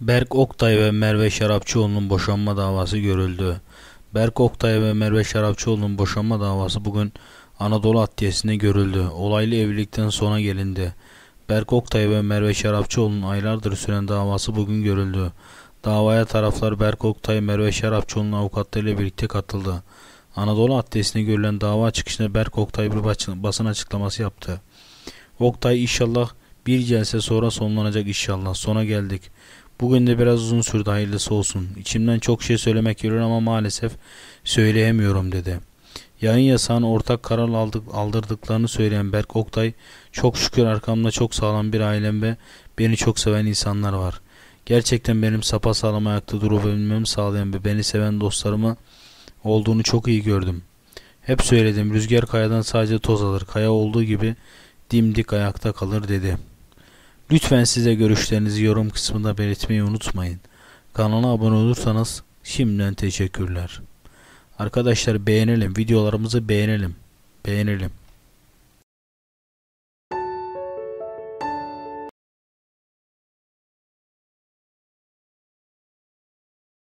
Berk Oktay ve Merve Şarapçıoğlu'nun boşanma davası görüldü. Berk Oktay ve Merve Şarapçıoğlu'nun boşanma davası bugün Anadolu Adliyesi'nde görüldü. Olaylı evlilikten sona gelindi. Berk Oktay ve Merve Şarapçıoğlu'nun aylardır süren davası bugün görüldü. Davaya taraflar Berk Oktay, Merve Şarapçıoğlu'nun avukatlarıyla birlikte katıldı. Anadolu Adliyesi'nde görülen dava çıkışında Berk Oktay bir basın açıklaması yaptı. Oktay inşallah bir celse sonra sonlanacak inşallah. Sona geldik. Bugün de biraz uzun sürdü hayırlısı olsun. İçimden çok şey söylemek geliyor ama maalesef söyleyemiyorum dedi. Yayın yasağını ortak karar aldık, aldırdıklarını söyleyen Berk Oktay, çok şükür arkamda çok sağlam bir ailem ve beni çok seven insanlar var. Gerçekten benim sapa sağlam ayakta durabilmemi sağlayan ve beni seven dostlarımı olduğunu çok iyi gördüm. Hep söyledim rüzgar kayadan sadece toz alır, kaya olduğu gibi dimdik ayakta kalır dedi.'' Lütfen size görüşlerinizi yorum kısmında belirtmeyi unutmayın. Kanala abone olursanız şimdiden teşekkürler. Arkadaşlar beğenelim. Videolarımızı beğenelim. Beğenelim.